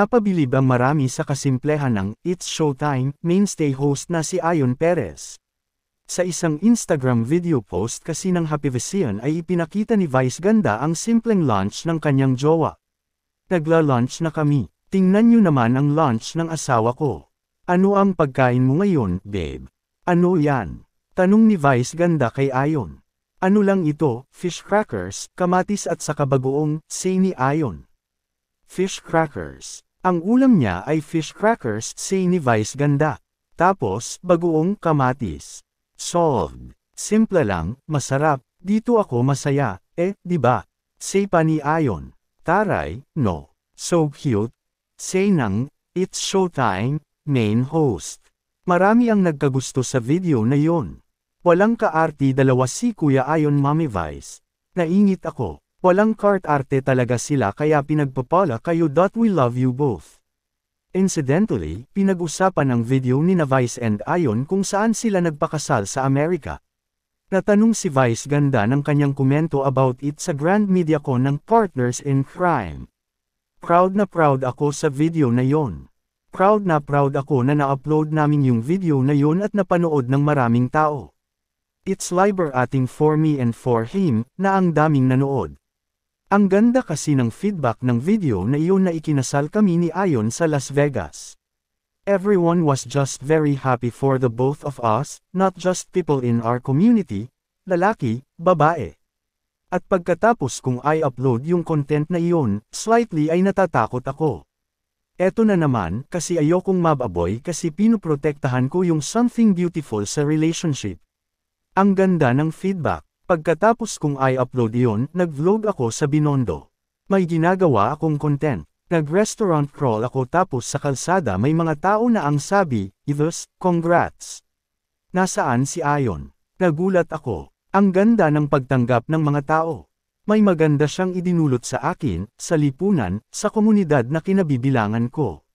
Napabilib ang marami sa kasimplehan ng It's Showtime mainstay host na si Ayon Perez. Sa isang Instagram video post kasi ng Happy Vision ay ipinakita ni Vice Ganda ang simpleng launch ng kanyang jowa. Nagla-launch na kami. Tingnan nyo naman ang launch ng asawa ko. Ano ang pagkain mo ngayon, babe? Ano yan? Tanong ni Vice Ganda kay Ayon. Ano lang ito, fish crackers, kamatis at saka bagoong, say ni Ayon. Fish crackers. Ang ulam niya ay fish crackers ni Vice ganda. Tapos, bagoong kamatis. Solved. Simple lang, masarap, dito ako masaya, eh, di ba? Say pa ni Ayon. Taray, no. So cute. Say nang, it's showtime, main host. Marami ang nagkagusto sa video na yon. Walang kaarti dalawa si Kuya Ayon Mami Vice. Naingit ako. Walang cart arte talaga sila kaya pinagpapala kayo. Dot We love you both. Incidentally, pinag-usapan ang video ni na Vice and Ayon kung saan sila nagpakasal sa Amerika. Natanong si Vice ganda ng kanyang komento about it sa Grand Media ko ng Partners in Crime. Proud na proud ako sa video na yon. Proud na proud ako na na-upload namin yung video na yon at napanood ng maraming tao. It's liber ating for me and for him na ang daming nanood. Ang ganda kasi ng feedback ng video na iyon na ikinasal kami ni Ayon sa Las Vegas. Everyone was just very happy for the both of us, not just people in our community, lalaki, babae. At pagkatapos kung I upload yung content na iyon, slightly ay natatakot ako. Eto na naman, kasi ayokong mababoy kasi pinuprotektahan ko yung something beautiful sa relationship. Ang ganda ng feedback. Pagkatapos kong i-upload iyon, nag-vlog ako sa Binondo. May ginagawa akong content. Nag-restaurant crawl ako tapos sa kalsada may mga tao na ang sabi, Idos, congrats. Nasaan si Ayon? Nagulat ako. Ang ganda ng pagtanggap ng mga tao. May maganda siyang idinulot sa akin, sa lipunan, sa komunidad na kinabibilangan ko.